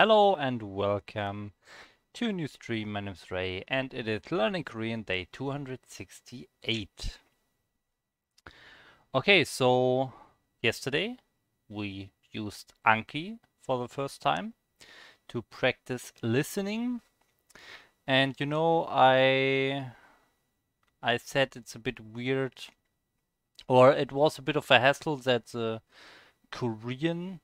Hello and welcome to a new stream. My name is Ray and it is Learning Korean Day 268. Okay, so yesterday we used Anki for the first time to practice listening. And you know, I I said it's a bit weird or it was a bit of a hassle that the Korean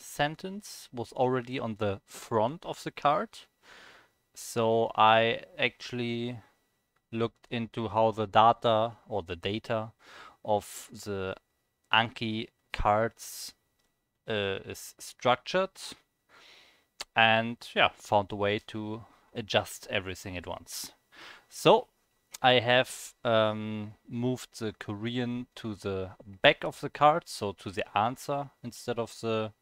sentence was already on the front of the card. So I actually looked into how the data or the data of the Anki cards uh, is structured and yeah, found a way to adjust everything at once. So I have um, moved the Korean to the back of the card, so to the answer instead of the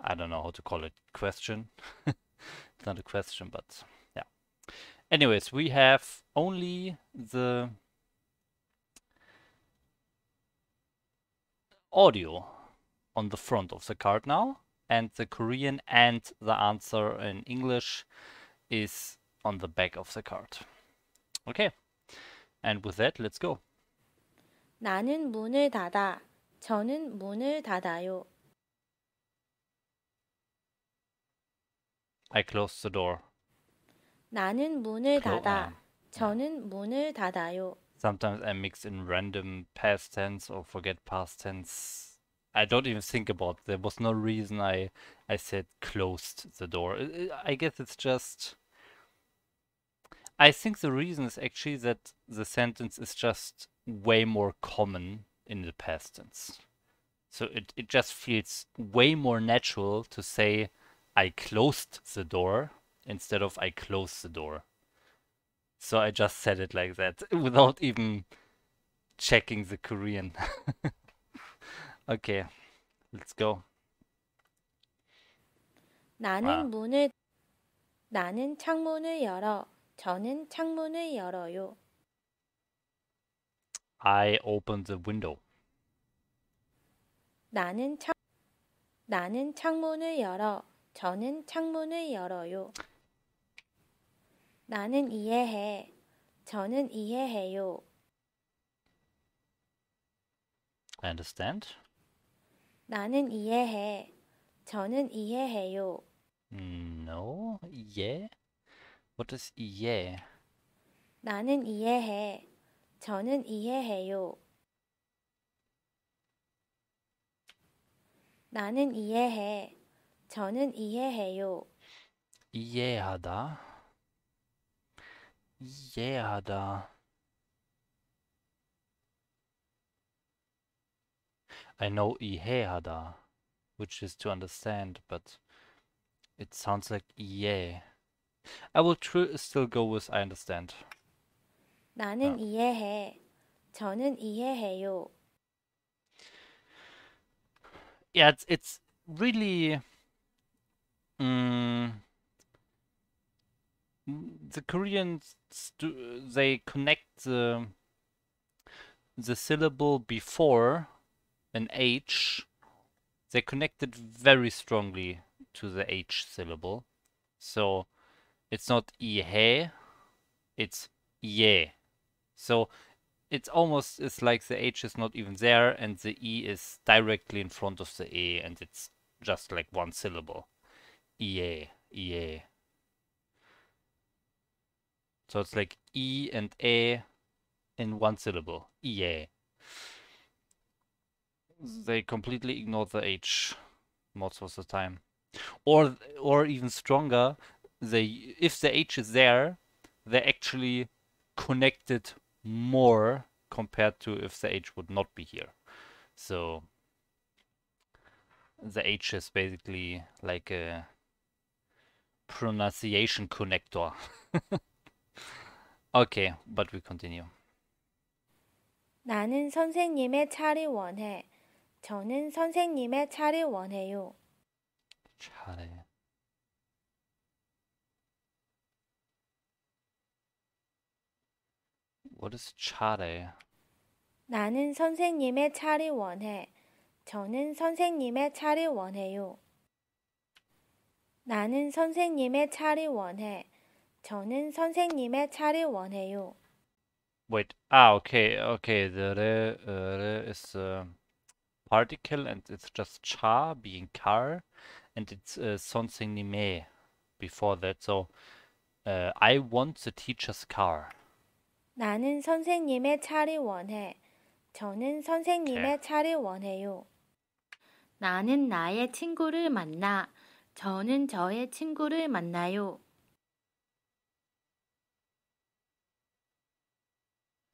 I don't know how to call it, question. it's not a question, but yeah. Anyways, we have only the audio on the front of the card now, and the Korean and the answer in English is on the back of the card. Okay, and with that, let's go. 나는 문을 닫아. 저는 문을 닫아요. I close the door. 나는 문을 Clo- 닫아. 저는 문을 닫아요. Sometimes I mix in random past tense or forget past tense. I don't even think about. There was no reason I I said closed the door. I- I guess it's just. I think the reason is actually that the sentence is just way more common in the past tense. So it, it just feels way more natural to say I closed the door instead of I closed the door. So I just said it like that without even checking the Korean. okay, let's go. 나는 wow. 문을 나는 창문을 열어. 저는 창문을 열어요. I open the window. 나는 창 나는 창문을 열어. 저는 창문을 열어요. 나는 이해해. 저는 이해해요. I understand. 나는 이해해. 저는 이해해요. 음, no, 이해. What is 이해? 나는 이해해. 저는 이해해요. 나는 이해해. 저는 이해해요. 이해하다. 이해하다. I know 이해하다, which is to understand, but it sounds like 이해. I will still go with I understand. 나는 uh. 이해해. 저는 이해해요. Yeah, it's, it's really Mm. mm. The Koreans do, they connect the the syllable before an H. They connect it very strongly to the H syllable, so it's not ihe, it's ye. So it's almost it's like the H is not even there and the E is directly in front of the E and it's just like one syllable. Yeah, yeah. So it's like E and A in one syllable. Yeah. They completely ignore the H most of the time. Or or even stronger, they if the H is there, they actually connect it more compared to if the H would not be here. So the H is basically like a pronunciation connector. okay, but we continue. 나는 선생님의 차를 원해. 저는 선생님의 차를 원해요. 차례. What is 차례? 나는 선생님의 차를 원해. 저는 선생님의 차를 원해요. 나는 선생님의 차를 원해. 저는 선생님의 차를 원해요. Wait. Ah, okay, okay. The re, uh, re is a particle and it's just cha being car and it's uh, 선생님의 before that. So uh, I want the teacher's car. 나는 선생님의 차를 원해. 저는 선생님의 okay. 차를 원해요. 나는 나의 친구를 만나. 저는 저의 친구를 만나요.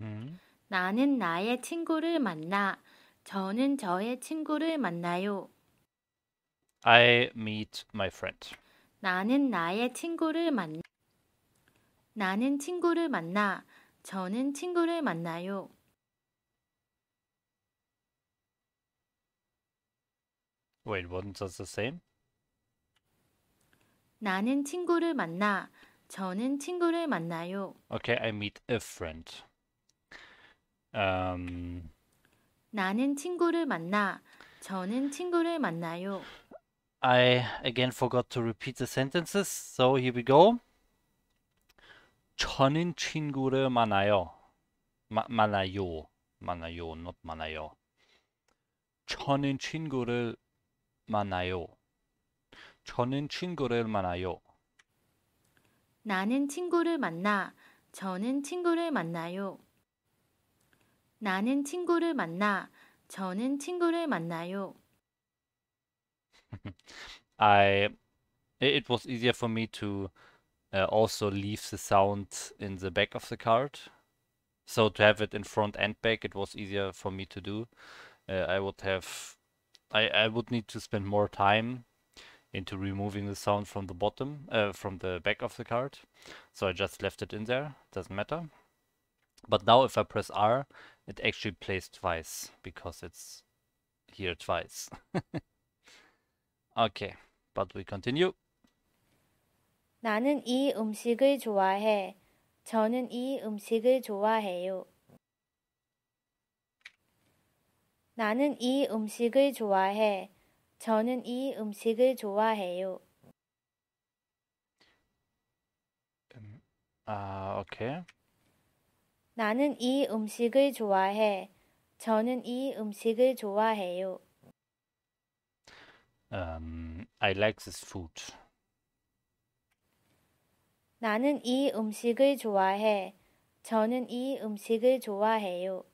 음. 나는 나의 친구를 만나. 저는 저의 친구를 만나요. I meet my friend. 나는 나의 친구를 만나. 나는 친구를 만나. 저는 친구를 만나요. Wait, same? 나는 친구를 만나. 저는 친구를 만나요. Okay, I meet a friend. Um, 나는 친구를 만나. 저는 친구를 만나요. I again forgot to repeat the sentences, so here we go. 저는 친구를 만나요. 마, 만나요. 만나요, not 만나요. 저는 친구를 만나요. 저는 친구를 만나요. 나는 친구를 만나. 저는 친구를 만나요. 나는 친구를 만나. 저는 친구를 만나요. I it was easier for me to uh, also leave the sound in the back of the card. So to have it in front and back, it was easier for me to do. Uh, I would have I I would need to spend more time into removing the sound from the bottom, uh, from the back of the card. So I just left it in there, doesn't matter. But now if I press R, it actually plays twice because it's here twice. okay, but we continue. 나는 이 음식을 좋아해. 저는 이 음식을 좋아해요. 나는 이 음식을 좋아해. 저는 이 음식을 좋아해요. 아, 오케이. 나는 이 음식을 좋아해. 저는 이 음식을 좋아해요. Um, I like this food. 나는 이 음식을 좋아해. 저는 이 음식을 좋아해요.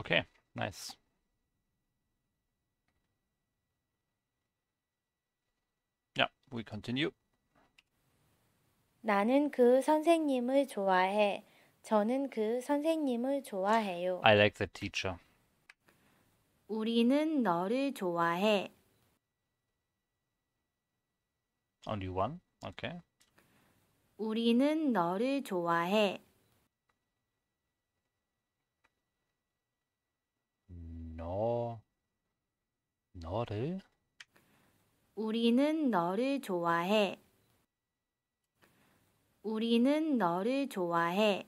Okay, nice. Yeah, we continue. 나는 그 선생님을 좋아해. 저는 그 선생님을 좋아해요. I like the teacher. 우리는 너를 좋아해. Only one? Okay. 우리는 너를 좋아해. 너 너를 우리는 너를 좋아해. 우리는 너를 좋아해.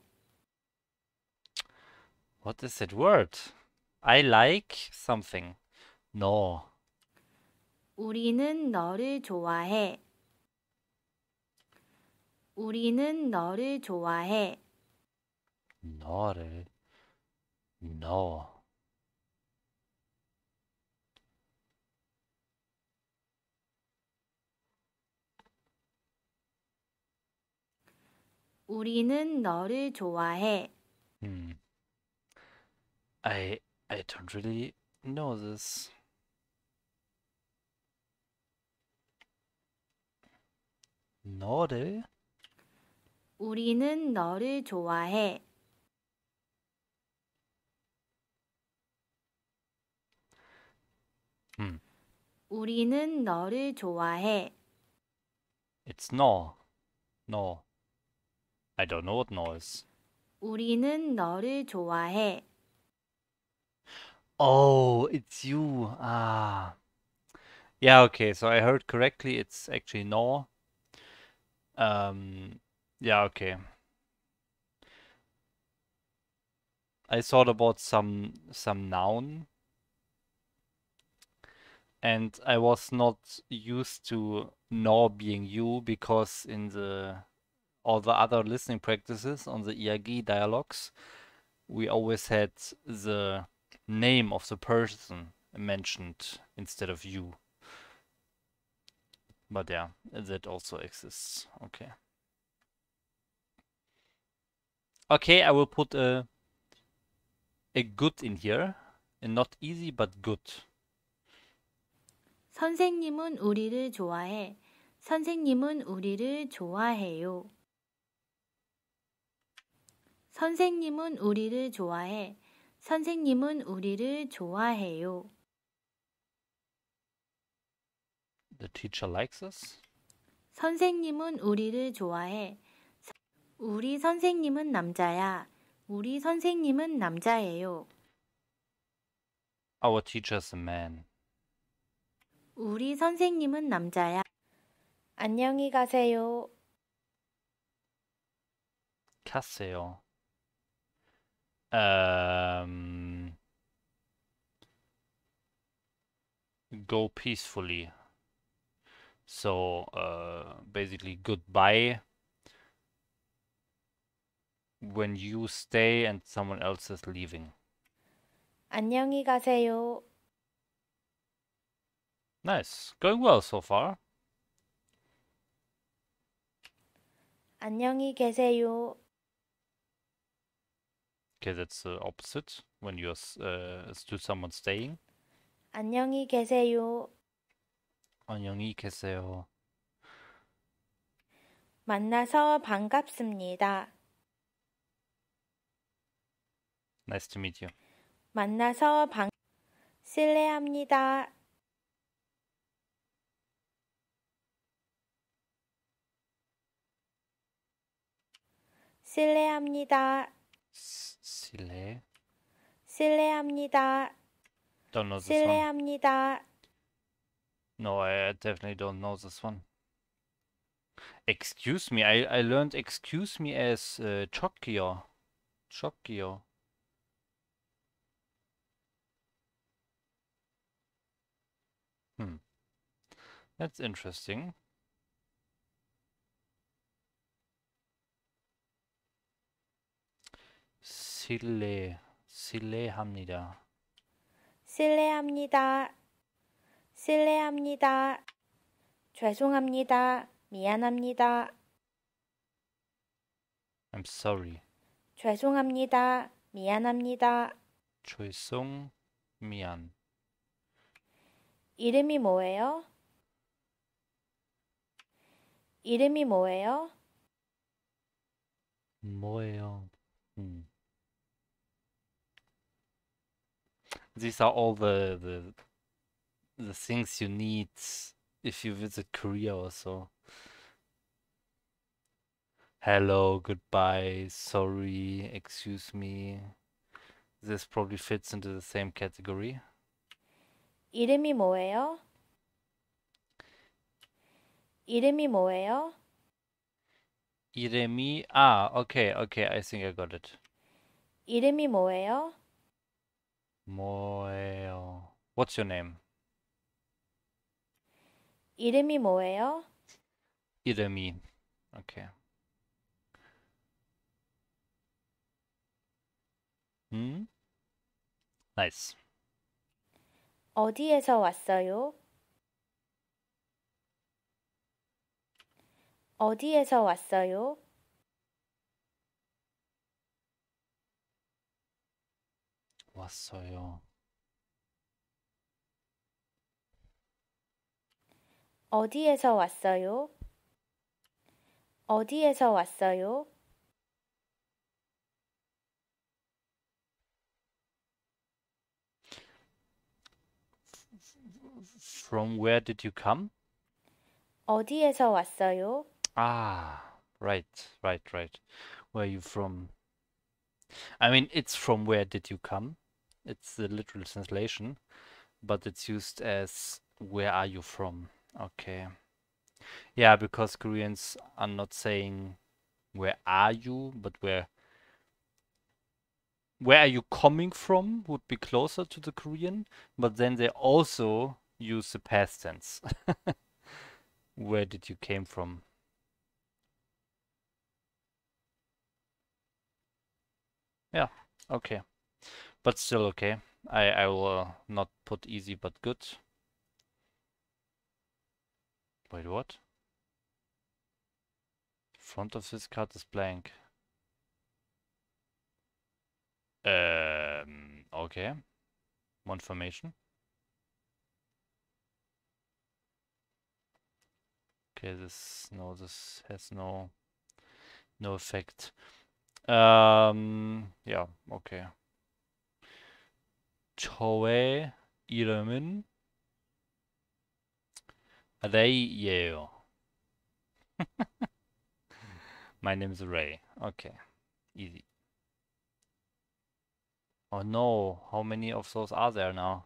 What is that word? I like something. 너 우리는 너를 좋아해. 우리는 너를 좋아해. 너를 너 우리는 너를 좋아해. Hmm. I I don't really know this. 너를 우리는 너를 좋아해. 음. 우리는 너를 좋아해. It's no. No. I don't know what noise. 우리는 너를 좋아해. Oh, it's you. Ah. Yeah, okay. So I heard correctly. It's actually no. Um, yeah, okay. I thought about some some noun and I was not used to nor being you because in the all the other listening practices on the ERG dialogues, we always had the name of the person mentioned instead of you. But yeah, that also exists. Okay. Okay, I will put a uh, a good in here. And not easy but good. 선생님은 우리를 좋아해. 선생님은 우리를 좋아해요. 선생님은 우리를 좋아해. 선생님은 우리를 좋아해요. The teacher likes us. 선생님은 우리를 좋아해. 우리 선생님은 남자야. 우리 선생님은 남자예요. Our teacher's a man. 우리 선생님은 남자야. 안녕히 가세요. 가세요. um, go peacefully. So uh, basically goodbye when you stay and someone else is leaving. 안녕히 가세요. Nice. Going well so far. 안녕히 계세요. Okay, that's the opposite when you're uh, to someone staying. 안녕히 계세요. 안녕히 계세요. 만나서 반갑습니다. Nice to meet you. 만나서 반 실례합니다. 실례합니다. 실례. 실례합니다. Don't know this 실례합니다. one. No, I, I definitely don't know this one. Excuse me, I, I learned excuse me as uh, Chokio. Chokio. Hmm. That's interesting. 실례 신뢰합니다. 신뢰합니다. 신뢰합니다. 죄송합니다. 미안합니다. I'm sorry. 죄송합니다. 미안합니다. 죄송, 미안. 이름이 뭐예요? 이름이 뭐예요? 뭐예요? 음. These are all the the the things you need if you visit Korea or so. Hello, goodbye, sorry, excuse me. This probably fits into the same category. 이름이 뭐예요? 이름이 뭐예요? 이름이 아, okay, okay, I think I got it. 이름이 뭐예요? 뭐예요? What's your name? 이름이 뭐예요? 이름이 오케이. 음? 나이스. 어디에서 왔어요? 어디에서 왔어요? 왔어요. 어디에서 왔어요? 어디에서 왔어요? From where did you come? 어디에서 왔어요? Ah, right, right, right. Where are you from? I mean, it's from where did you come? It's the literal translation, but it's used as where are you from? Okay. Yeah, because Koreans are not saying where are you, but where where are you coming from would be closer to the Korean, but then they also use the past tense. where did you came from? Yeah, okay. But still okay. I, I will uh, not put easy but good. Wait, what? Front of this card is blank. Um, okay. One formation. Okay, this no, this has no no effect. Um, yeah, okay. Toe are they Yeo. My is Ray. Okay. Easy. Oh no, how many of those are there now?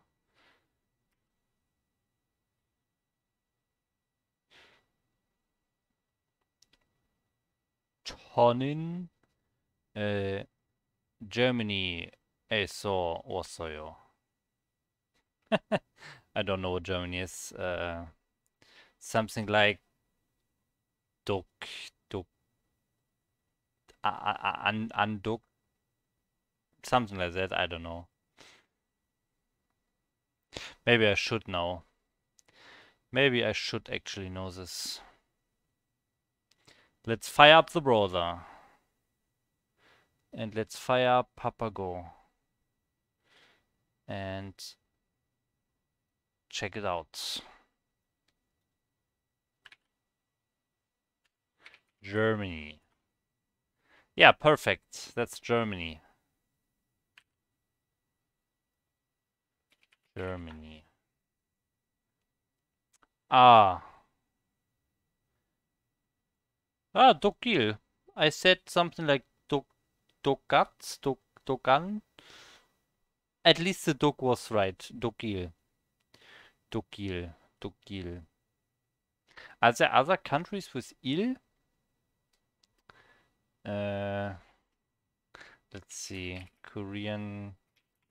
Chonin uh, Germany, 에서 왔어요. I don't know what German is. Uh, something like duck, duck, an something like that. I don't know. Maybe I should know. Maybe I should actually know this. Let's fire up the browser. And let's fire up Papago. And check it out. Germany. Yeah, perfect. That's Germany. Germany. Ah. Ah, Dokil. I said something like Dok Dokats, Dok Dokan. At least the Dok was right, Dokil. Dukil, Dukil. Are there other countries with il? Uh, let's see. Korean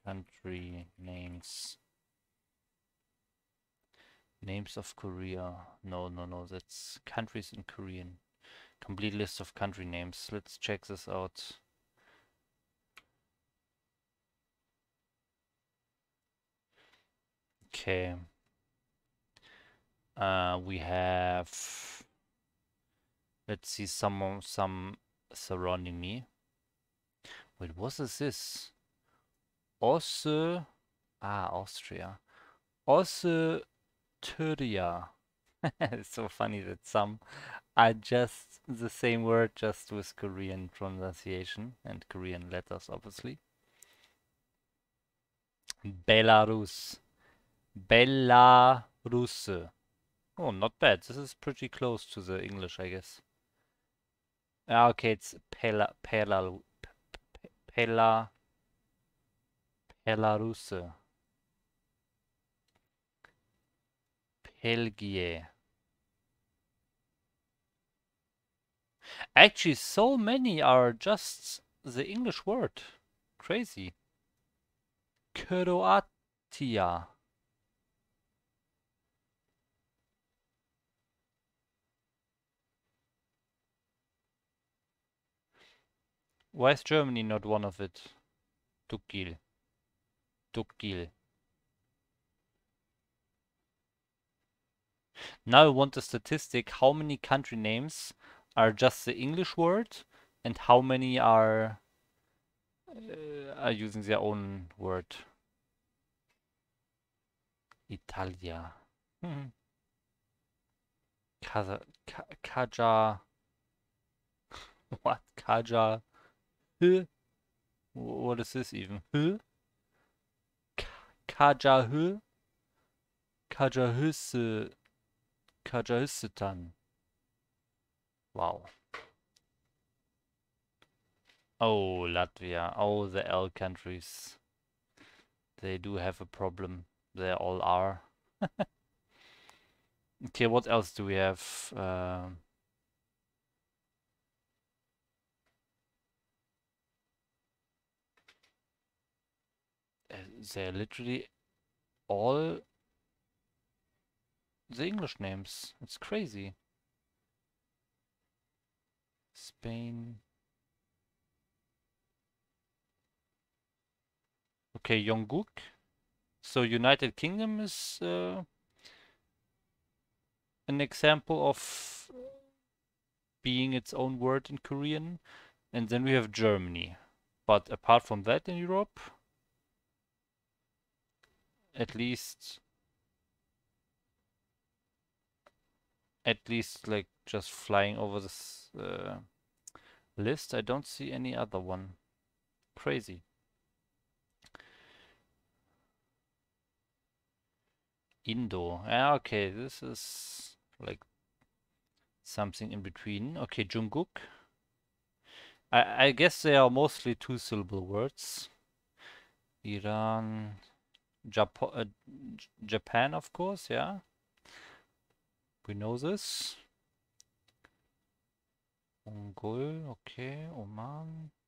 country names. Names of Korea. No, no, no. That's countries in Korean. Complete list of country names. Let's check this out. Okay. Uh, we have, let's see, some, some surrounding me. Wait, what is this? Osse, ah, Austria. Osse Turia. it's so funny that some are just the same word, just with Korean pronunciation and Korean letters, obviously. Belarus. Belarus. Oh, not bad. This is pretty close to the English, I guess. Ah, okay, it's Pela, Pela, Pela, Pelaruse. Pelgie. Actually, so many are just the English word. Crazy. Croatia. Why is Germany not one of it? To kill. To kill. Now I want a statistic how many country names are just the English word and how many are uh, are using their own word. Italia. Hmm. Kaja. what? Kaja. H. What is this even? H. Kajahü. Kajahüse. Kajahüsetan. Wow. Oh, Latvia. Oh, the L countries. They do have a problem. They all are. okay, what else do we have? Uh, they're äh, literally all the English names. It's crazy. Spain. Okay, Yongguk. So United Kingdom is uh, an example of being its own word in Korean. And then we have Germany. But apart from that in Europe, at least at least like just flying over this uh, list I don't see any other one crazy indoor ah, okay this is like something in between okay Jungkook I, I guess they are mostly two syllable words Iran Jap uh, Japan, of course, yeah. We know this. Mongol, okay, Oman.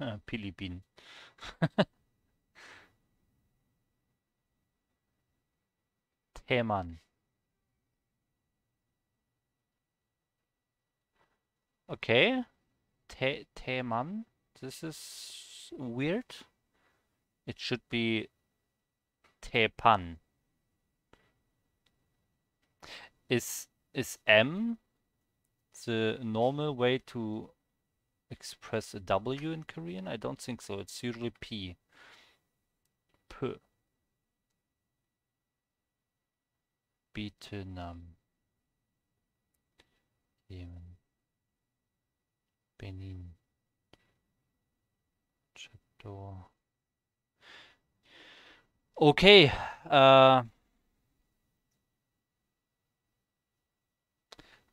Uh, Philippine. Teman. Okay. Te Teman. This is weird. It should be Tepan. Is is M the normal way to express a W in Korean? I don't think so. It's usually P. P. Bitte Benin. Okay. Uh, eh,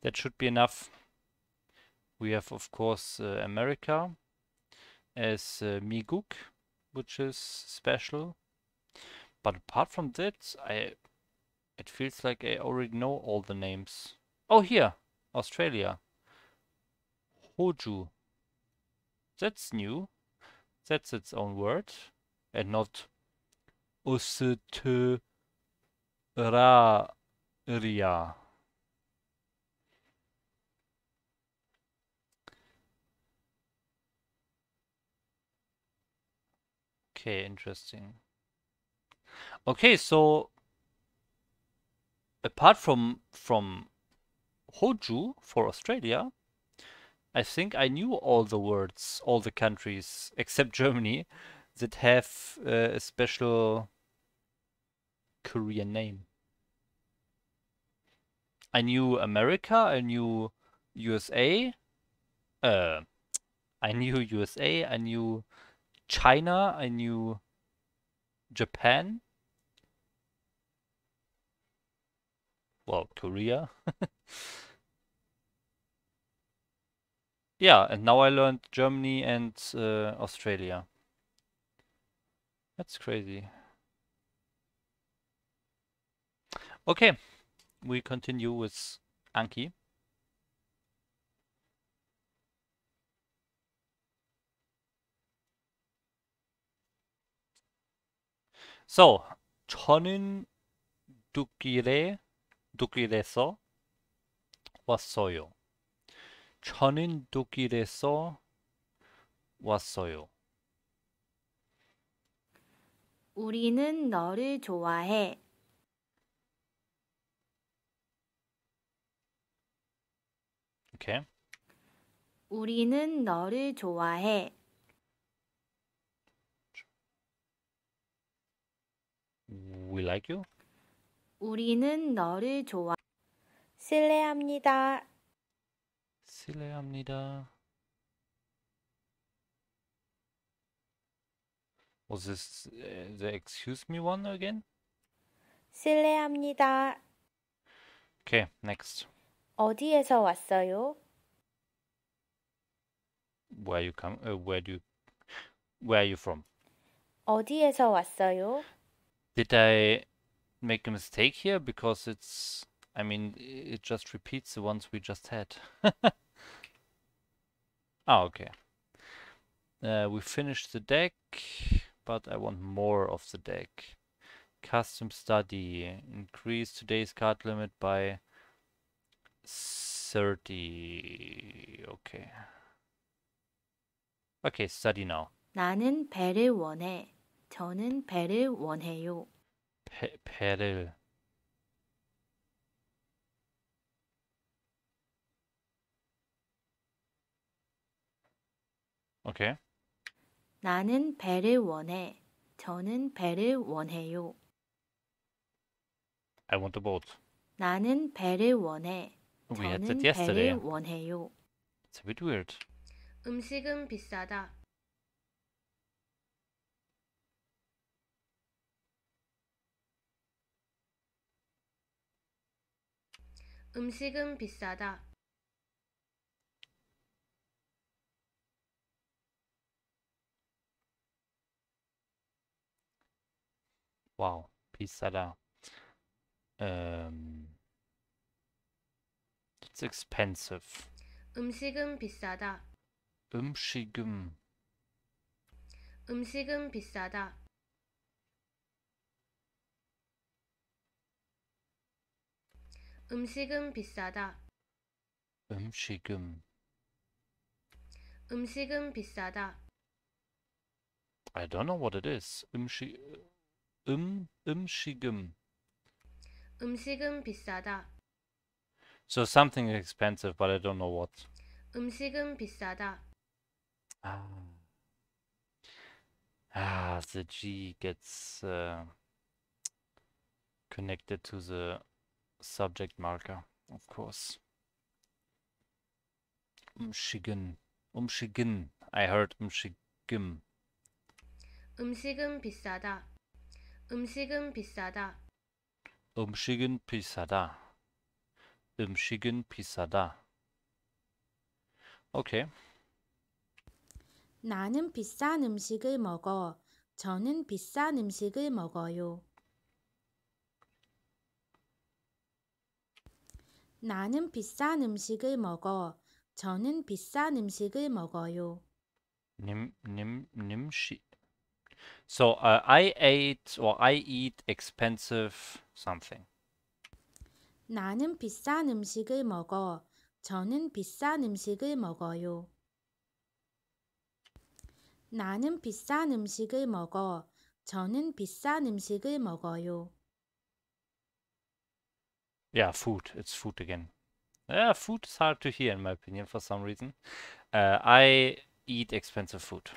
that should be enough. We have, of course, uh, America as uh, eh, Miguk, which is special. But apart from that, I it feels like I already know all the names. Oh, here, Australia. Hoju. That's new. That's its own word and not Useteraria. Okay, interesting. Okay, so apart from from Hoju for Australia, I think I knew all the words, all the countries except Germany that have uh, a special Korean name. I knew America, I knew USA, uh, I knew USA, I knew China, I knew Japan. Well, Korea. Yeah, and now I learned Germany and uh, Australia. That's crazy. Okay, we continue with Anki. So, so was so yo. 저는 독일에서 왔어요. 우리는 너를 좋아해. 이렇게. 우리는 너를 좋아해. 우리는 너를 좋아. 실례합니다. 실례합니다. Was this uh, the excuse me one again? 실례합니다. Okay, next. 어디에서 왔어요? Where you come? Uh, where do? You, where are you from? 어디에서 왔어요? Did I make a mistake here because it's I mean, it just repeats the ones we just had. oh, okay. Uh, we finished the deck, but I want more of the deck. Custom study. Increase today's card limit by 30. Okay. Okay, study now. 나는 배를 원해. 저는 배를 원해요. 배, 배를. 오케이. 나는 배를 원해. 저는 배를 원해요. I want a boat. 나는 배를 원해. We had that yesterday. 배를 원해요. It's a bit weird. 음식은 비싸다. 음식은 비싸다. Wow, Pisada. Um, it's expensive. 음식은 비싸다. 음식은 음식은 비싸다. 음식은 비싸다. 음식은 음식은 비싸다. I don't know what it is. 음식 음, 음식은 음식은 비싸다. So something expensive, but I don't know what. 음식은 비싸다. Ah, ah the G gets uh, connected to the subject marker, of course. 음식은 음식은 I heard 음식은 음식은 비싸다. 음식은 비싸다. 음식은 비싸다. 음식은 비싸다. 오케이. 나는 비싼 음식을 먹어. 저는 비싼 음식을 먹어요. 나는 비싼 음식을 먹어. 저는 비싼 음식을 먹어요. 님, 님, 님, 시, So uh, I ate or I eat expensive something. 나는 비싼 음식을 먹어. 저는 비싼 음식을 먹어요. 나는 비싼 음식을 먹어. 저는 비싼 음식을 먹어요. Yeah, food. It's food again. Yeah, food is hard to hear in my opinion for some reason. Uh, I eat expensive food.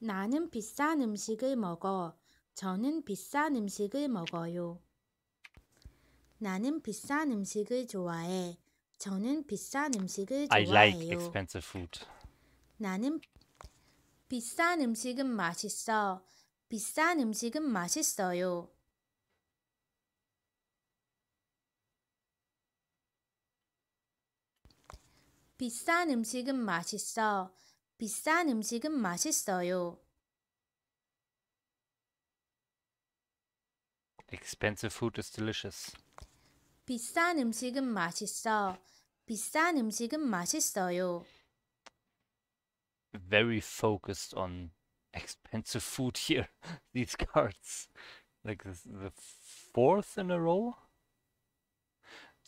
나는 비싼 음식을 먹어. 저는 비싼 음식을 먹어요. 나는 비싼 음식을 좋아해. 저는 비싼 음식을 좋아해요. like expensive food. 나는 비싼 음식은 맛있어. 비싼 음식은 맛있어요. 비싼 음식은 맛있어. 비싼 음식은 맛있어요. Expensive food is delicious. 비싼 음식은 맛있어. 비싼 음식은 맛있어요. Very focused on expensive food here. These cards. Like this, the fourth in a row.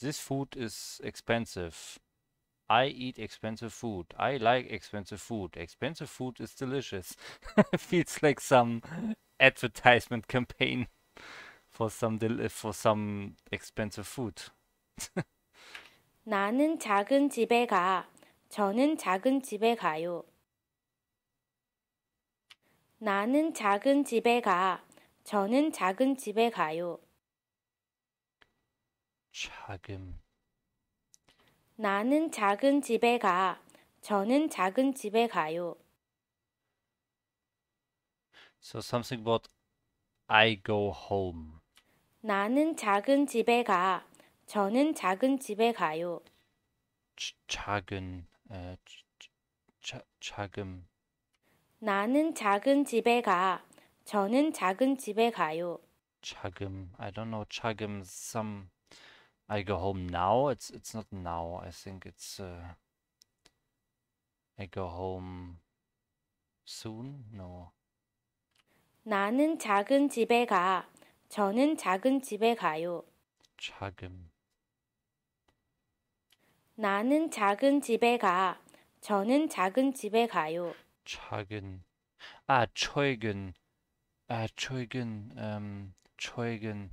This food is expensive. I eat expensive food. I like expensive food. Expensive food is delicious. Feels like some advertisement campaign for some del for some expensive food. 나는 작은 집에 가. 저는 작은 집에 가요. 나는 작은 집에 가. 저는 작은 집에 가요. 작은 나는 작은 집에 가. 저는 작은 집에 가요. So something about I go home. 나는 작은 집에 가. 저는 작은 집에 가요. 작은 어, 작은 나는 작은 집에 가. 저는 작은 집에 가요. 작은 I don't know 작은 some I go home now. It's it's not now. I think it's uh, I go home soon. No. 나는 작은 집에 가. 저는 작은 집에 가요. 작은 나는 작은 집에 가. 저는 작은 집에 가요. 작은 아, 최근 아, 최근 음, 최근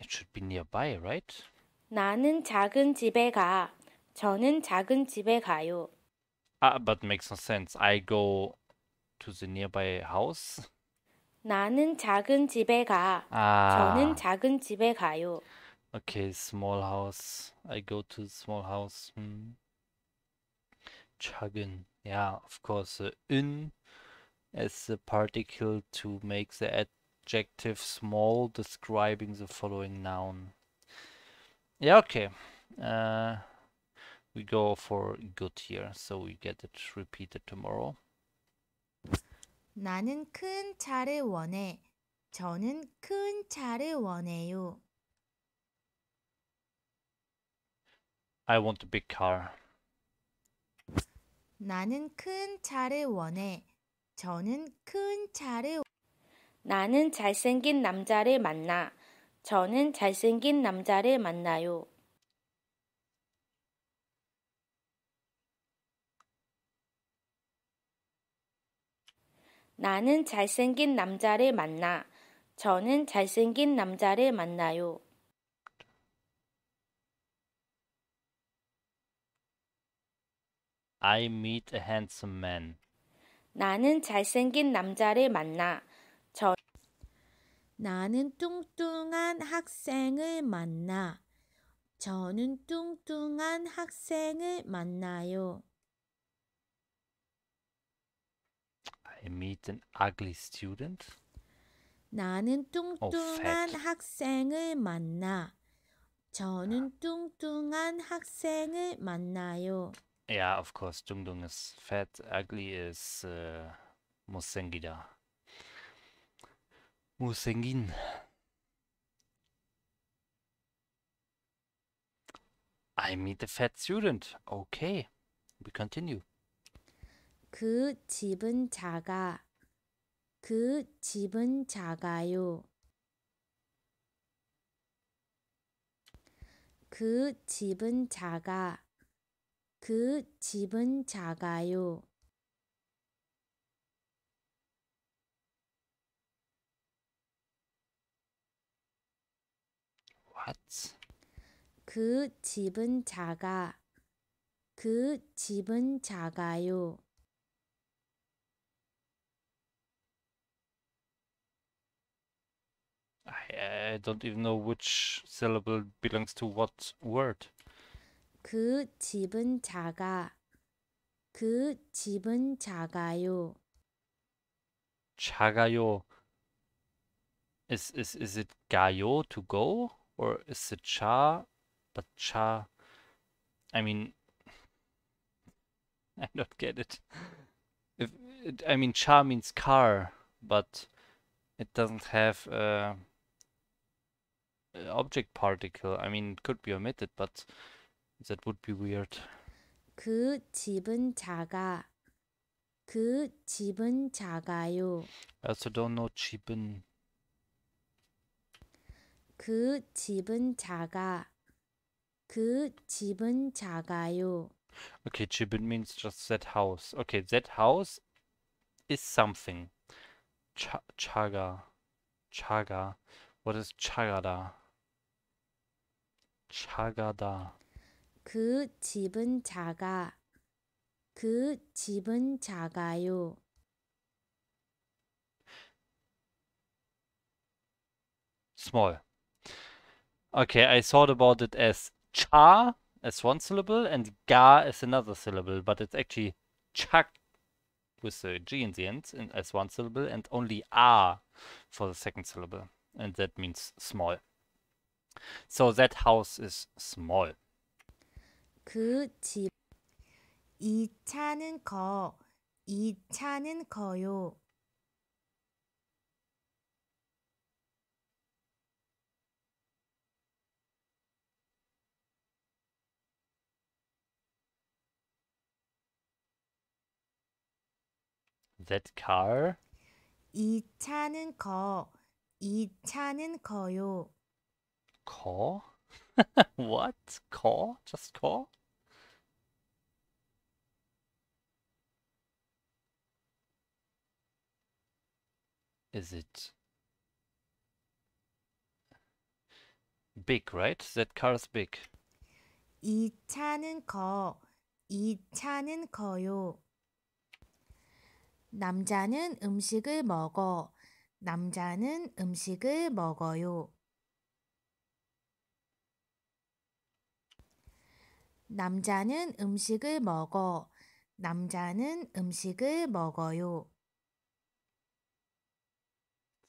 It should be nearby, right? 나는 작은 집에 가. 저는 작은 집에 가요. Ah, but makes no sense. I go to the nearby house. 나는 작은 집에 가. 아. Ah. 저는 작은 집에 가요. Okay, small house. I go to the small house. Hmm. 작은. Yeah, of course. Uh, 은 as a particle to make the ad adjective small describing the following noun. Yeah, okay. Uh, we go for good here, so we get it repeated tomorrow. 나는 큰 차를 원해. 저는 큰 차를 원해요. I want a big car. 나는 큰 차를 원해. 저는 큰 차를 나는 잘생긴 남자를 만나. 저는 잘생긴 남자를 만나요. 나는 잘생긴 남자를 만나. 저는 잘생긴 남자를 만나요. I meet a handsome man. 나는 잘생긴 남자를 만나. 저 나는 뚱뚱한 학생을 만나. 저는 뚱뚱한 학생을 만나요. I meet an ugly student. 나는 oh, 뚱뚱한 f a 학생을 만나. 저는 아. 뚱뚱한 학생을 만나요. Yeah, of course. 뚱뚱 is fat, ugly is uh, 못생기다. Wo ist denn hin? I meet the fat student. Okay. We continue. 그 집은 작아. 그 집은 작아요. 그 집은 작아. 그 집은 작아요. hat. 그 집은 작아. 그 집은 작아요. I, I don't even know which syllable belongs to what word. 그 집은 작아. 그 집은 작아요. 작아요. Is is is it 가요 to go? Or is it Cha? But Cha... I mean... I don't get it. If it, I mean, Cha means car, but it doesn't have a object particle. I mean, it could be omitted, but that would be weird. 그 집은 작아. 그 집은 작아요. I also don't know 집은. 그 집은 작아. 그 집은 작아요. Okay, 집은 means just that house. Okay, that house is something. Ch chaga. Chaga. What is chagada? Chagada. 그 집은 작아. 그 집은 작아요. Small. Okay, I thought about it as cha as one syllable and ga as another syllable, but it's actually chak with the g in the end in, as one syllable and only a for the second syllable. And that means small. So that house is small. 그 집. 이 차는 거이 차는 거요. That car? 이 차는 거. 이 차는 거요. 거? what? 거? Just 거? Is it big, right? That car is big. 이 차는 거. 이 차는 거요. 남자는 음식을 먹어. 남자는 음식을 먹어요. 남자는 음식을 먹어. 남자는 음식을 먹어요.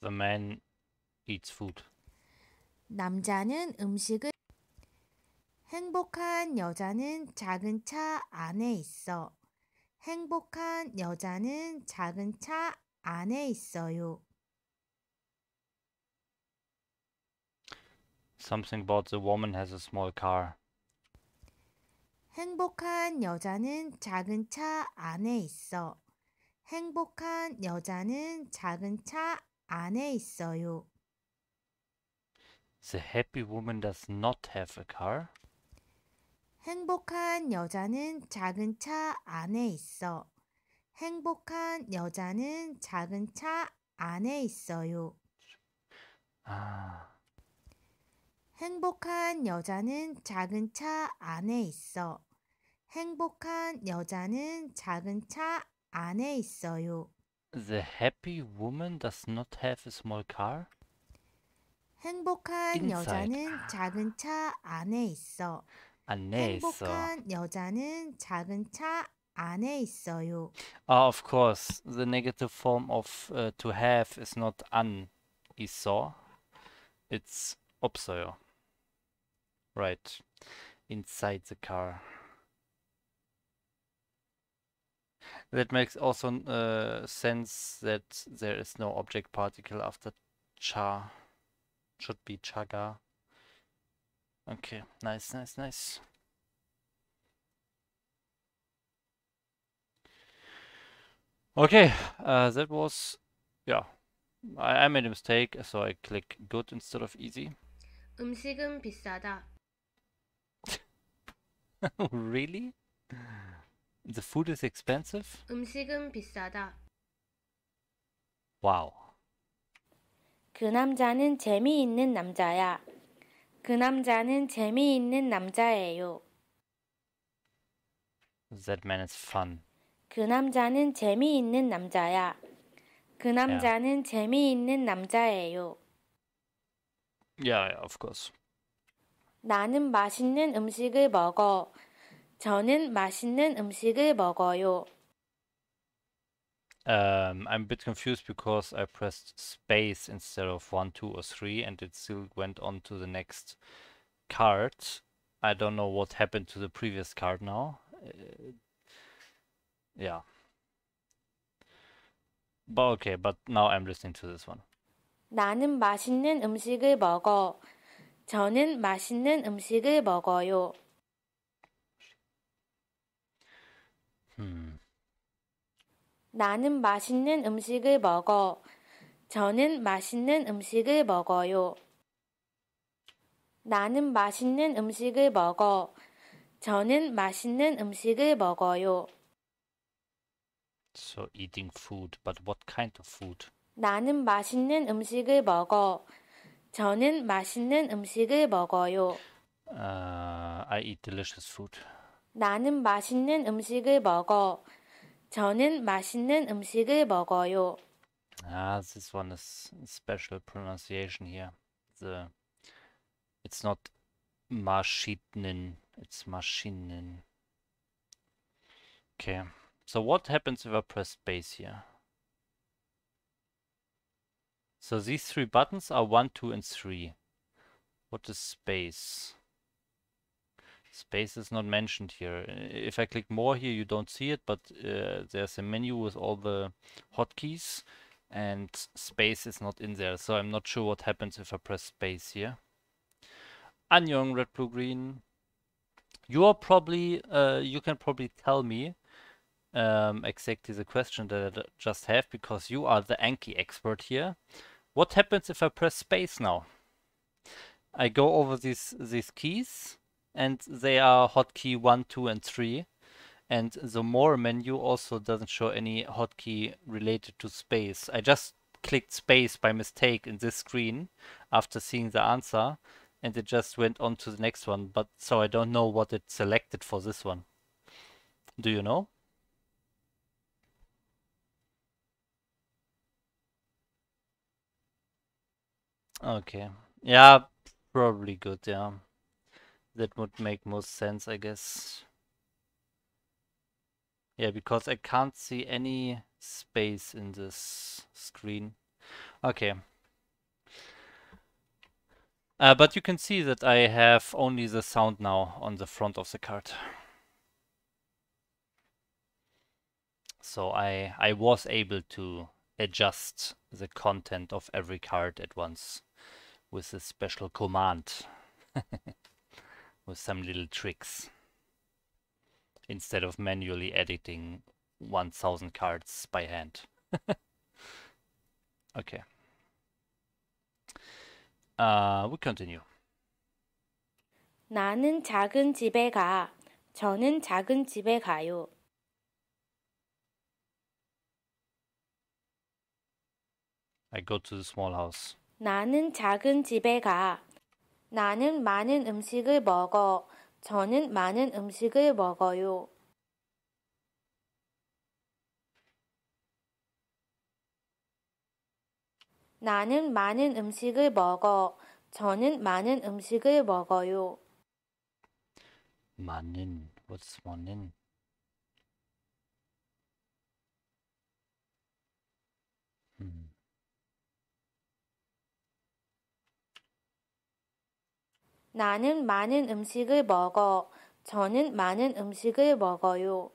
The man eats food. 남자는 음식을 행복한 여자는 작은 차 안에 있어. 행복한 여자는 작은 차 안에 있어요. Something about the woman has a small car. 행복한 여자는 작은 차 안에 있어. 행복한 여자는 작은 차 안에 있어요. The happy woman does not have a car. 행복한 여자는 작은 차 안에 있어. 행복한 여자는 작은 차 안에 있어요. 아. 행복한 여자는 작은 차 안에 있어. 행복한 여자는 작은 차 안에 있어요. The happy woman does not have a small car. 행복한 Inside. 여자는 아. 작은 차 안에 있어. 안에 있어. 행복한 여자는 작은 차 안에 있어요. of course. The negative form of uh, to have is not an 있어. It's 없어요. Right. Inside the car. That makes also uh, sense that there is no object particle after cha. Should be chaga. Okay, nice, nice, nice. Okay, uh, that was, yeah, I, I made a mistake, so I click good instead of easy. 음식은 비싸다. really? The food is expensive? 음식은 비싸다. Wow. 그 남자는 재미있는 남자야. 그 남자는 재미있는 남자예요. That man is fun. 그 남자는 재미있는 남자야. 그 남자는 재미있는 남자예요. Yeah, yeah, of course. 나는 맛있는 음식을 먹어. 저는 맛있는 음식을 먹어요. Um, I'm a bit confused because I pressed space instead of 1, 2 or 3 and it still went on to the next card. I don't know what happened to the previous card now. Uh, yeah. But okay, but now I'm listening to this one. 나는 맛있는 음식을 먹어. 저는 맛있는 음식을 먹어요. Hmm. 나는 맛있는 음식을 먹어. 저는 맛있는 음식을 먹어요. 나는 맛있는 음식을 먹어. 저는 맛있는 음식을 먹어요. So eating food, but what kind of food? 나는 맛있는 음식을 먹어. 저는 맛있는 음식을 먹어요. Uh, I eat delicious food. 나는 맛있는 음식을 먹어. 저는 맛있는 음식을 먹어요. Ah, this one is special pronunciation here. The it's not Maschinen, it's Maschinen. Okay. So what happens if I press space here? So these three buttons are 1, 2 and 3. What is space? space is not mentioned here. If I click more here, you don't see it, but uh, there's a menu with all the hotkeys and space is not in there. So I'm not sure what happens if I press space here. Anyong, red, blue, green. You are probably, uh, you can probably tell me um, exactly the question that I just have because you are the Anki expert here. What happens if I press space now? I go over these these keys and they are hotkey 1, 2, and 3. And the more menu also doesn't show any hotkey related to space. I just clicked space by mistake in this screen after seeing the answer and it just went on to the next one but so I don't know what it selected for this one. Do you know? Okay. Yeah, probably good, yeah that would make most sense, I guess. Yeah, because I can't see any space in this screen. Okay. Uh, but you can see that I have only the sound now on the front of the card. So I, I was able to adjust the content of every card at once with a special command. with some little tricks instead of manually editing 1000 cards by hand. okay. Uh, we continue. 나는 작은 집에 가. 저는 작은 집에 가요. I go to the small house. 나는 작은 집에 가. 나는 많은 음식을 먹어. 저는 많은 음식을 먹어요. 나는 많은 음식을 먹어. 저는 많은 음식을 먹어요. 많은 what's 많은 나는 많은 음식을 먹어. 저는 많은 음식을 먹어요.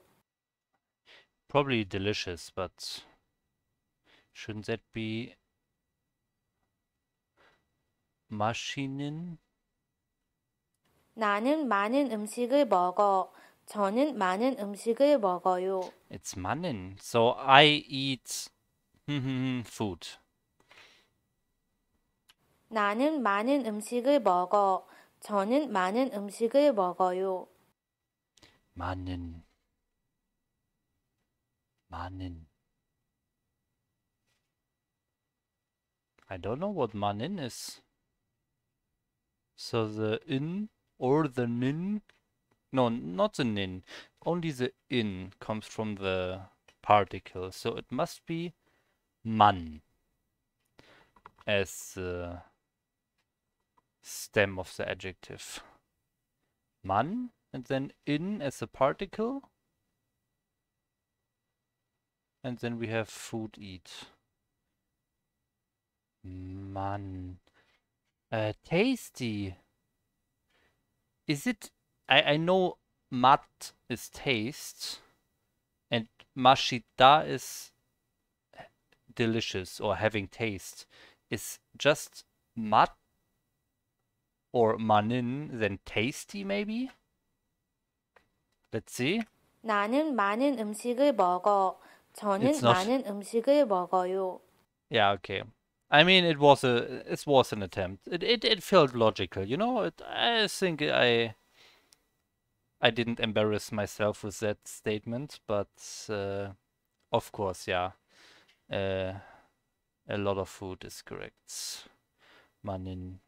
Probably delicious, but shouldn't that be 맛있는? 나는 많은 음식을 먹어. 저는 많은 음식을 먹어요. It's 많은. So I eat food. 나는 많은 음식을 먹어. 저는 많은 음식을 먹어요. 많은 많은 I don't know what manin is. So the in or the nin no not the nin only the in comes from the particle so it must be man as uh, stem of the adjective. Man, and then in as a particle. And then we have food eat. Man. Uh, tasty. Is it... I, I know mat is taste and mashita is delicious or having taste. Is just mat or manin than tasty maybe? Let's see. 나는 많은 음식을 먹어. 저는 not- 많은 음식을 먹어요. Yeah, okay. I mean, it was a it was an attempt. It it, it felt logical, you know. It, I think I I didn't embarrass myself with that statement, but uh, of course, yeah, uh, a lot of food is correct. Manin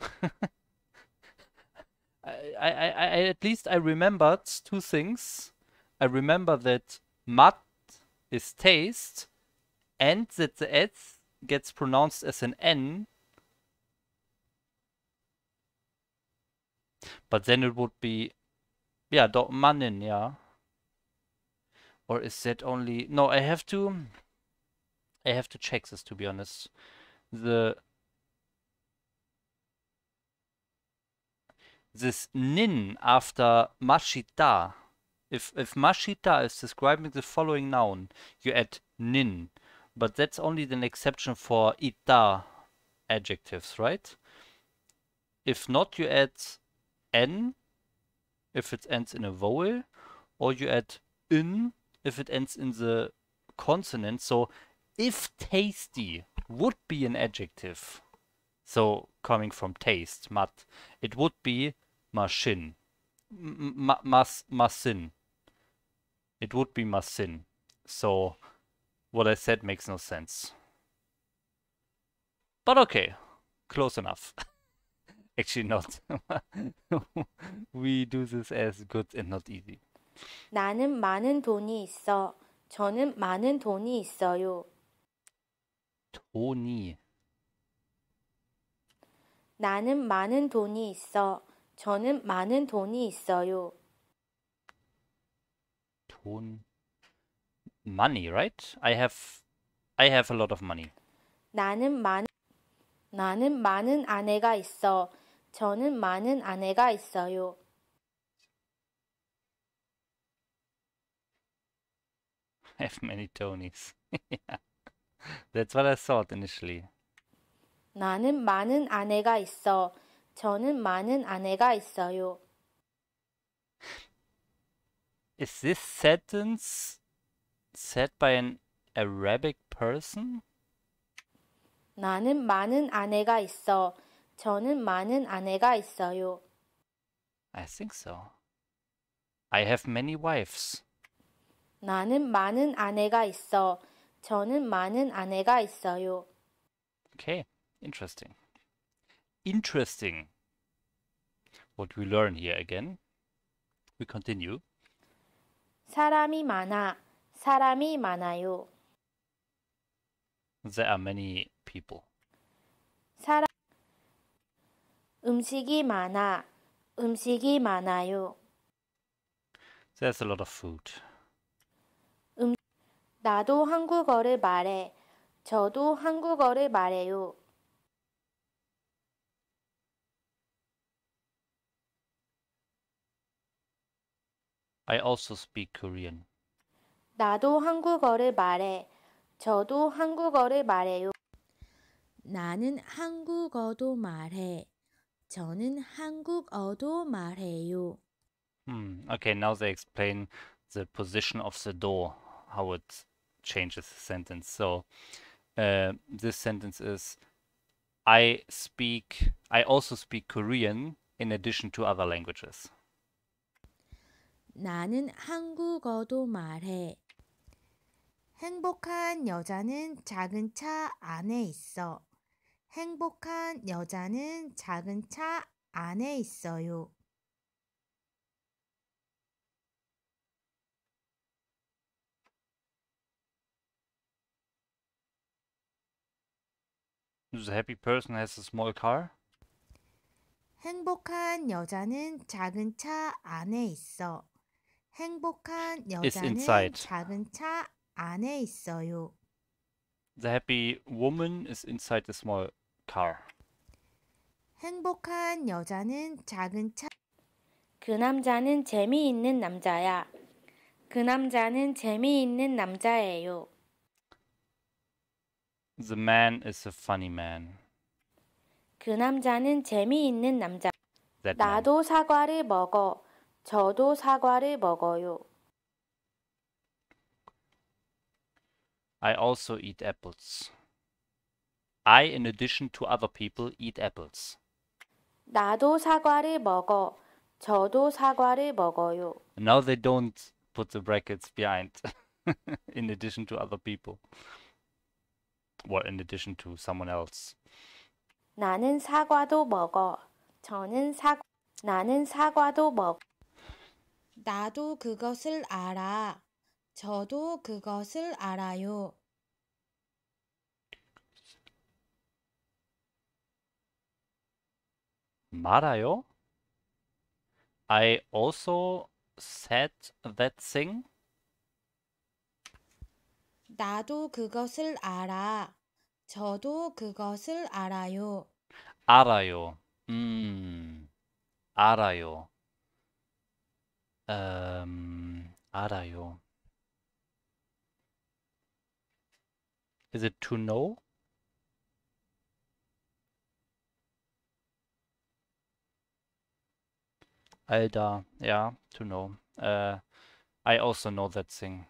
I, I, I, at least I remembered two things. I remember that mat is taste, and that the s gets pronounced as an n. But then it would be, yeah, dot mannen, yeah. Or is that only? No, I have to. I have to check this to be honest. The this nin after mashita. If, if mashita is describing the following noun, you add nin. But that's only an exception for ita adjectives, right? If not, you add n if it ends in a vowel, or you add in if it ends in the consonant. So if tasty would be an adjective, so coming from taste, mat, it would be Maschinen. Ma mas Masin. It would be Masin. So what I said makes no sense. But okay, close enough. Actually not. we do this as good and not easy. 나는 많은 돈이 있어. 저는 많은 돈이 있어요. 돈이 나는 많은 돈이 있어. 저는 많은 돈이 있어요. 돈 money, right? I have I have a lot of money. 나는 많은 나는 많은 아내가 있어. 저는 많은 아내가 있어요. I have many Tonys. yeah. That's what I thought initially. 나는 많은 아내가 있어. 저는 많은 아내가 있어요. Is this sentence said by an Arabic person? 나는 많은 아내가 있어. 저는 많은 아내가 있어요. I think so. I have many wives. 나는 많은 아내가 있어. 저는 많은 아내가 있어요. Okay, interesting. interesting what we learn here again. We continue. 사람이 많아. 사람이 많아요. There are many people. 사람 음식이 많아. 음식이 많아요. There's a lot of food. 음, 나도 한국어를 말해. 저도 한국어를 말해요. I also speak Korean. 나도 한국어를 말해. 저도 한국어를 말해요. 나는 한국어도 말해. 저는 한국어도 말해요. Hmm. Okay, now they explain the position of the door, how it changes the sentence. So uh, this sentence is I speak, I also speak Korean in addition to other languages. 나는 한국어도 말해. 행복한 여자는 작은 차 안에 있어. 행복한 여자는 작은 차 안에 있어요. 행복한 여자는 작은 차 안에 있어. 행복한 여자는 작은 차 안에 있어요. The happy woman is inside the small car. 행복한 여자는 작은 차. 그 남자는 재미있는 남자야. 그 남자는 재미있는 남자예요. The man is a funny man. 그 남자는 재미있는 남자. 나도 사과를 먹어. 저도 사과를 먹어요. I also eat apples. I, in addition to other people, eat apples. 나도 사과를 먹어. 저도 사과를 먹어요. Now they don't put the brackets behind, in addition to other people. Well, in addition to someone else. 나는 사과도 먹어. 저는 사 나는 사과도 나도 그것을 알아. 저도 그것을 알아요. 말아요? I also said that thing. 나도 그것을 알아. 저도 그것을 알아요. 알아요. 음, 알아요. Um, ehm, Adayo. Is it to know? Alda, yeah, to know. Uh, I also know that thing.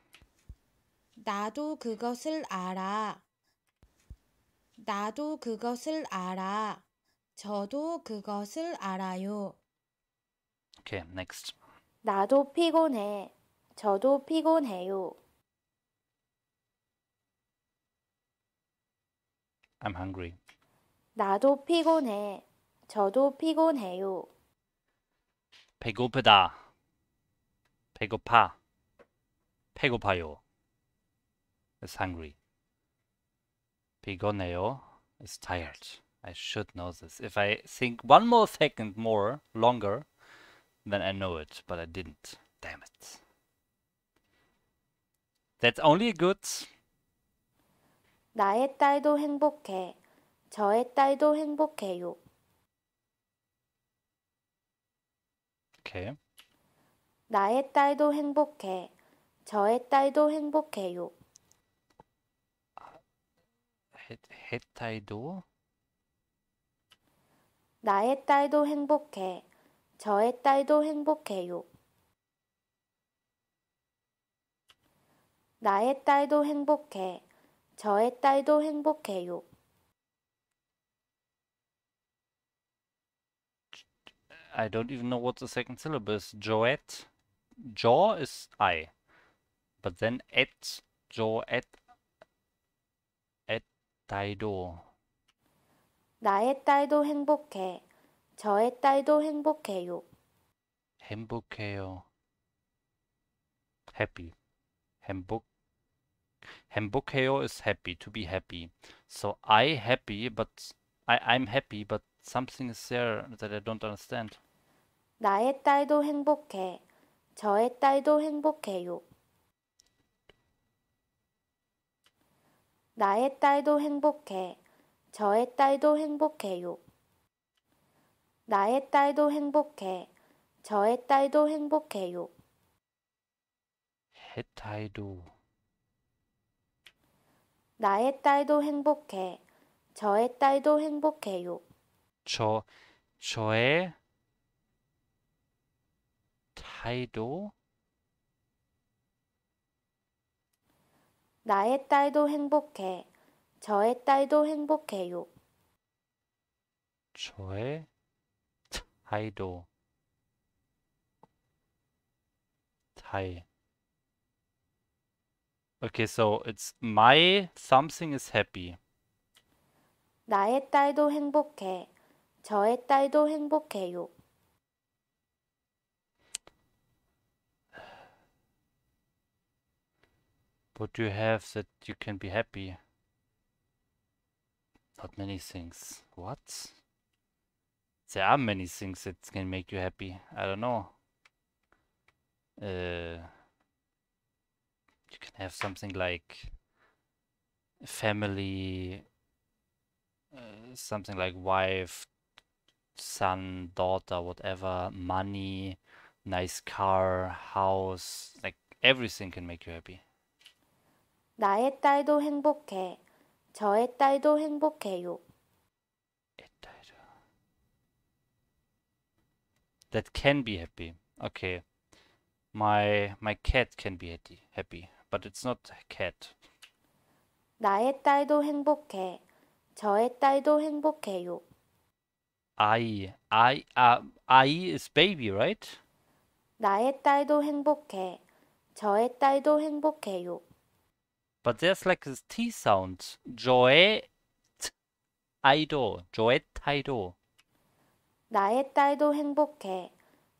나도 그것을 알아. 나도 그것을 알아. 저도 그것을 알아요. Okay, next. 나도 피곤해. 저도 피곤해요. I'm hungry. 나도 피곤해. 저도 피곤해요. 배고프다. 배고파. 배고파요. is hungry. Pigoneo is tired. I should know this. If I think one more second more, longer, Then I know it, but I didn't. Damn it. That's only good. 나의 딸도 행복해. 저의 딸도 행복해요. Okay. 나의 딸도 행복해. 저의 딸도 행복해요. 해, 딸도 나의 딸도 행복해. 저의 딸도 행복해요. 나의 딸도 행복해. 저의 딸도 행복해요. I don't even know what the second syllable is. Joet. Jaw is I. But then et, jo, et, et, taido. 나의 딸도 행복해. 저의 딸도 행복해요. 행복해요. happy. 행복. 행복해요 is happy, to be happy. So I happy, but I, I'm happy, but something is there that I don't understand. 나의 딸도 행복해. 저의 딸도 행복해요. 나의 딸도 행복해. 저의 딸도 행복해요. 나의 딸도 행복해. 저의 딸도 행복해요. 해 딸도 나의 딸도 행복해. 저의 딸도 행복해요. 저 저의 딸도 나의 딸도 행복해. 저의 딸도 행복해요. 저의 Taido. Tai Okay, so it's my something is happy. 나의 딸도 행복해. 저의 딸도 행복해요. What do you have that you can be happy? Not many things. What? There are many things that can make you happy. I don't know. Uh, you can have something like family, uh, something like wife, son, daughter, whatever, money, nice car, house, like everything can make you happy. 나의 딸도 행복해. 저의 딸도 행복해요. that can be happy. Okay. My my cat can be happy, happy, but it's not cat. 나의 딸도 행복해. 저의 딸도 행복해요. I I uh, I is baby, right? 나의 딸도 행복해. 저의 딸도 행복해요. But there's like this T sound. 저의 do. 저의 타이도. 나의 딸도 행복해.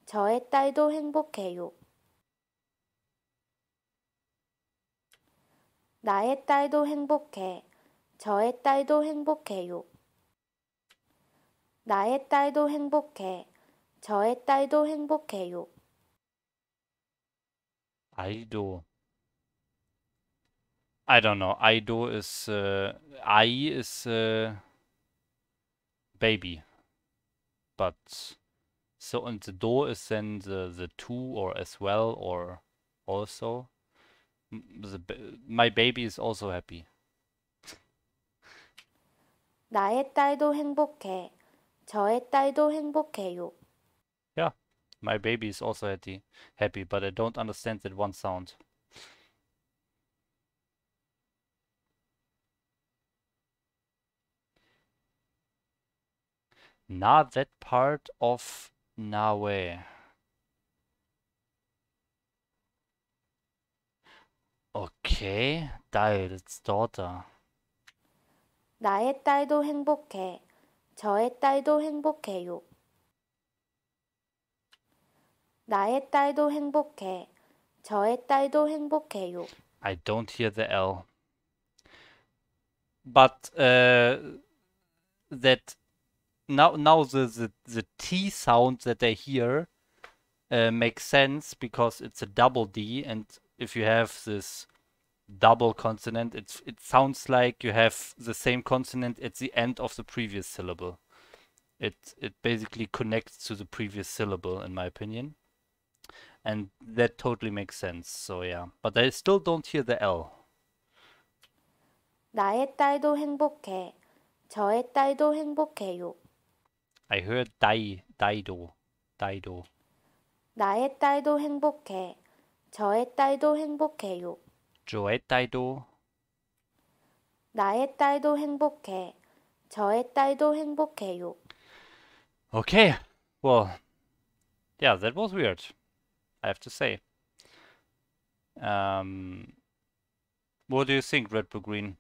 저의 딸도 행복해요. 나의 딸도 행복해. 저의 딸도 행복해요. 나의 딸도 행복해. 저의 딸도 행복해요. a l d I don't know. a d o is uh, I is uh, baby. but so and the door is then the the two or as well or also the my baby is also happy 나의 딸도 행복해 저의 딸도 행복해요 yeah my baby is also happy happy but i don't understand that one sound not that part of nowhere. Okay, it's daughter. 나의 딸도 행복해. 저의 딸도 행복해요. 나의 딸도 행복해. 저의 딸도 행복해요. I don't hear the L. But uh, that now now the, the the T sound that they hear uh, makes sense because it's a double D, and if you have this double consonant, it's it sounds like you have the same consonant at the end of the previous syllable. It it basically connects to the previous syllable, in my opinion, and that totally makes sense. So yeah, but I still don't hear the L. 나의 딸도 행복해. 저의 딸도 행복해요. I heard "dai, daido, daido." 나의 딸도 행복해. 저의 딸도 행복해요. 저의 딸도. 나의 딸도 행복해. 저의 딸도 행복해요. Okay. Well, yeah, that was weird. I have to say. Um, what do you think, Red Bull Green?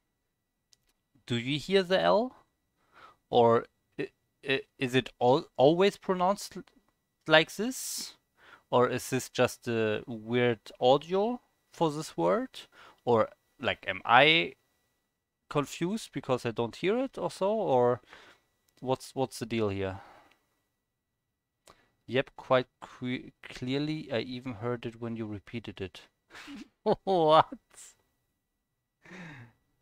Do you hear the L? Or is it all always pronounced like this, or is this just a weird audio for this word, or like am I confused because I don't hear it or so, or what's what's the deal here? Yep, quite clearly. I even heard it when you repeated it. what?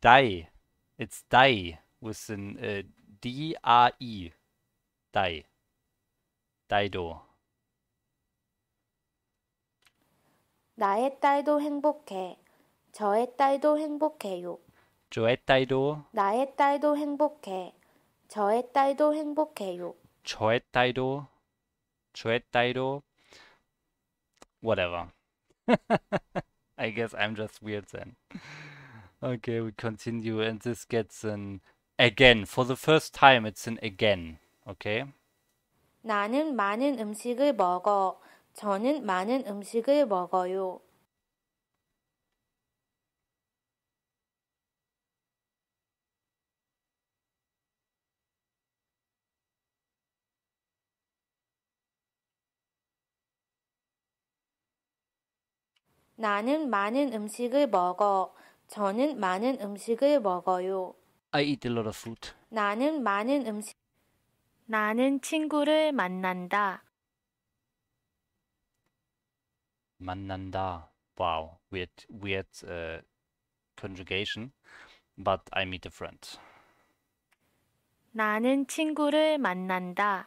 Die. It's die with an uh, D R E. Dai. 나이도 나의 딸도 행복해. 저의 딸도 행복해요. 저의 딸도 나의 딸도 행복해. 저의 딸도 행복해요. 저의 딸도 저의 딸도 whatever. I guess I'm just weird then. okay, we continue and this gets an again. For the first time it's an again. 오케이. 나는 많은 음식을 먹어. 저는 많은 음식을 먹어요. 나는 많은 음식을 먹어. 저는 많은 음식을 먹어요. I eat a lot of food. 나는 많은 음식 나는 친구를 만난다. 만난다. Wow, weird, weird uh, conjugation, but I meet a friend. 나는 친구를 만난다.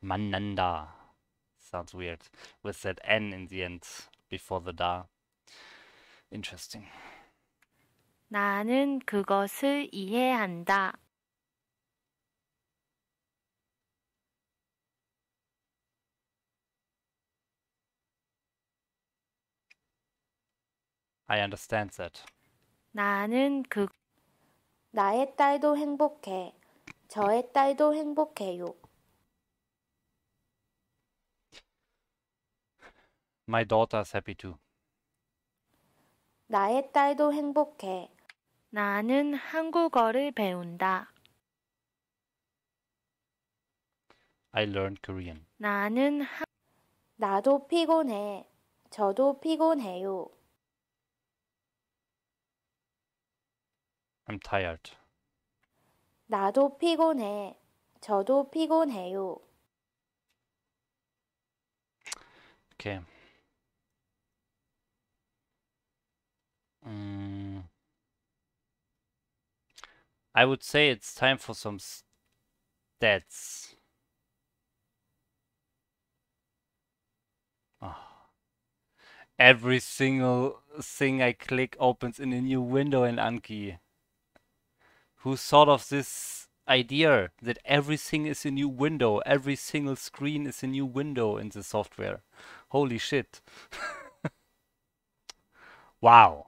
만난다. Sounds weird with that n in the end before the da. Interesting. 나는 그것을 이해한다. I understand that. 나는 그 나의 딸도 행복해. 저의 딸도 행복해요. My daughter's happy too. 나의 딸도 행복해. 나는 한국어를 배운다. I learned Korean. 나는 하... 나도 피곤해. 저도 피곤해요. I'm tired. 나도 피곤해. 저도 피곤해요. Okay. Mm. I would say it's time for some stats. Oh. Every single thing I click opens in a new window in Anki who thought of this idea that everything is a new window, every single screen is a new window in the software. Holy shit. wow.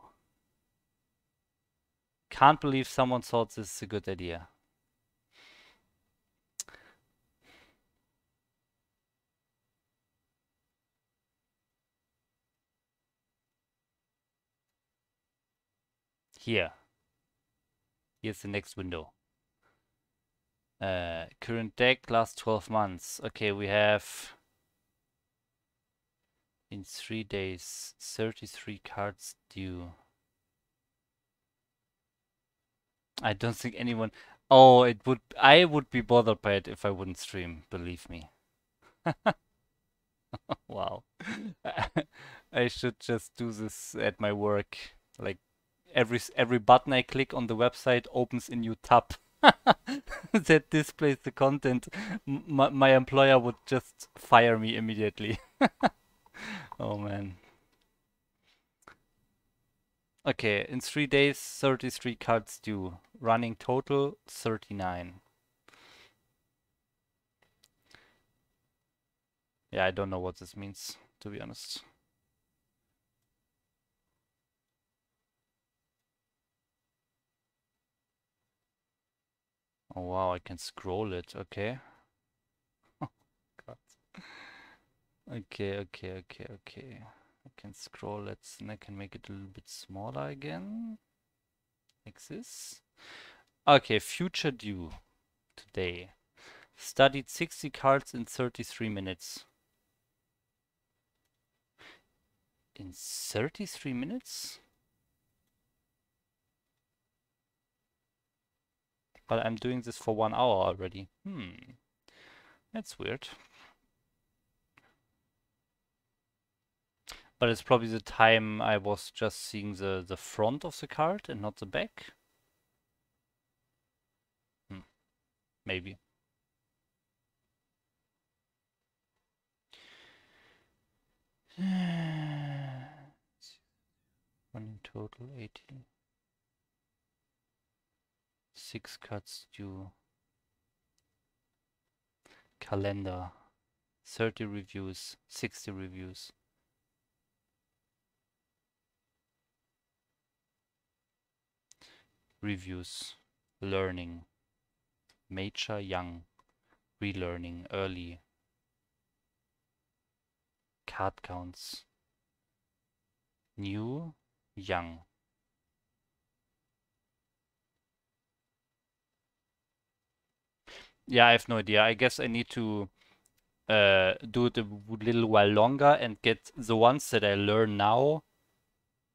Can't believe someone thought this is a good idea. Here. Here's the next window. Uh, current deck, last 12 months. Okay, we have in three days 33 cards due. I don't think anyone... Oh, it would. I would be bothered by it if I wouldn't stream, believe me. wow. I should just do this at my work, like every every button I click on the website opens a new tab that displays the content. M my employer would just fire me immediately. oh man. Okay, in three days, 33 cards due. Running total, 39. Yeah, I don't know what this means, to be honest. Oh wow, I can scroll it, okay. Oh, God. Okay, okay, okay, okay. I can scroll it and I can make it a little bit smaller again. Like this. Okay, future due today. Studied 60 cards in 33 minutes. In 33 minutes? But I'm doing this for one hour already. Hmm. That's weird. But it's probably the time I was just seeing the, the front of the card and not the back. Hmm. Maybe. One in total, 18 six cuts due. Calendar, 30 reviews, 60 reviews. Reviews, learning, major young, relearning early, card counts, new, young. Yeah, I have no idea. I guess I need to uh, do it a little while longer and get the ones that I learn now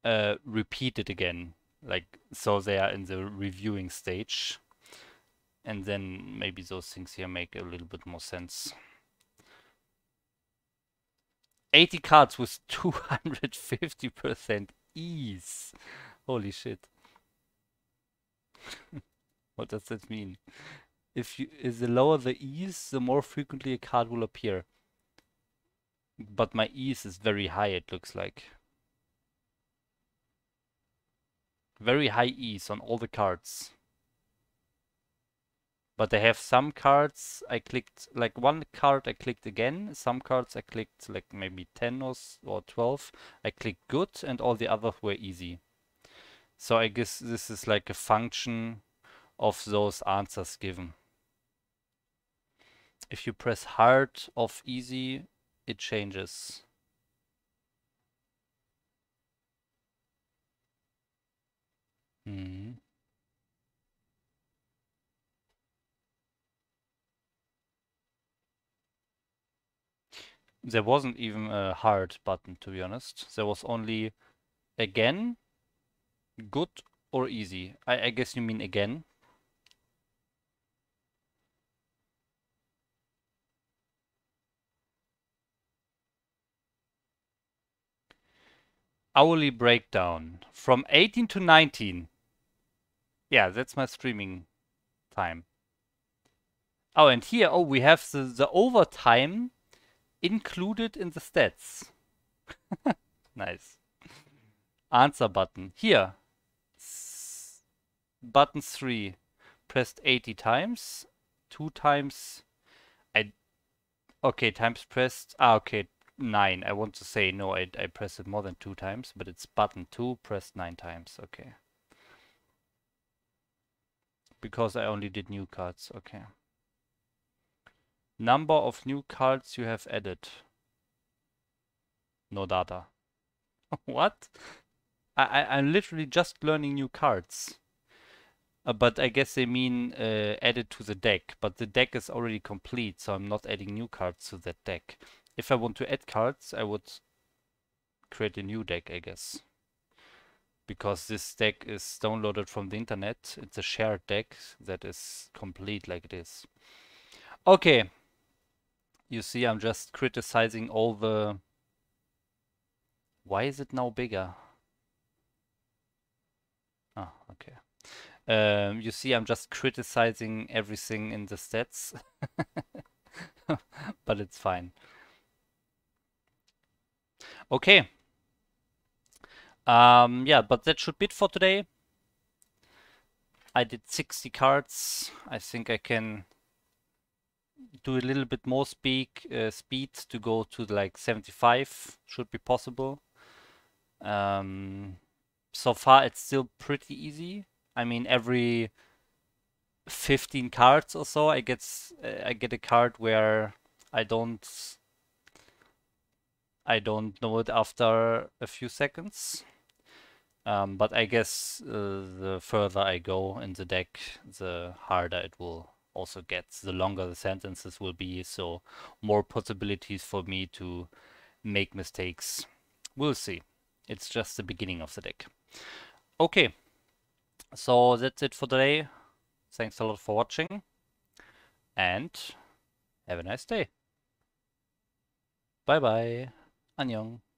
uh, repeated again. Like, so they are in the reviewing stage. And then maybe those things here make a little bit more sense. 80 cards with 250% ease. Holy shit. what does that mean? if you the lower the ease, the more frequently a card will appear. But my ease is very high, it looks like. Very high ease on all the cards. But I have some cards I clicked, like one card I clicked again, some cards I clicked like maybe 10 or, or 12. I clicked good and all the others were easy. So I guess this is like a function of those answers given. If you press hard off easy, it changes. Mm-hmm. There wasn't even a hard button, to be honest. There was only again, good or easy. I, I guess you mean again. hourly breakdown from 18 to 19. Yeah, that's my streaming time. Oh, and here, oh, we have the, the overtime included in the stats. nice. Answer button. Here. S button 3. Pressed 80 times. 2 times. I. Okay, times pressed. Ah, okay. 9. I want to say, no, I, I press it more than two times, but it's button 2 pressed 9 times. Okay. Because I only did new cards. Okay. Number of new cards you have added. No data. what? I, I, I'm literally just learning new cards. Uh, but I guess they mean uh, added to the deck. But the deck is already complete, so I'm not adding new cards to that deck. If I want to add cards, I would create a new deck, I guess. Because this deck is downloaded from the internet. It's a shared deck that is complete like this. Okay. You see, I'm just criticizing all the... Why is it now bigger? Ah, oh, okay. Um, you see, I'm just criticizing everything in the stats. but it's fine. Okay. Um, yeah, but that should be it for today. I did 60 cards. I think I can do a little bit more speak uh, speed to go to like 75 should be possible. Um, so far it's still pretty easy. I mean every 15 cards or so I get uh, I get a card where I don't I don't know it after a few seconds. Um, but I guess uh, the further I go in the deck, the harder it will also get. The longer the sentences will be, so more possibilities for me to make mistakes. We'll see. It's just the beginning of the deck. Okay, so that's it for today. Thanks a lot for watching, and have a nice day. Bye-bye. 안녕.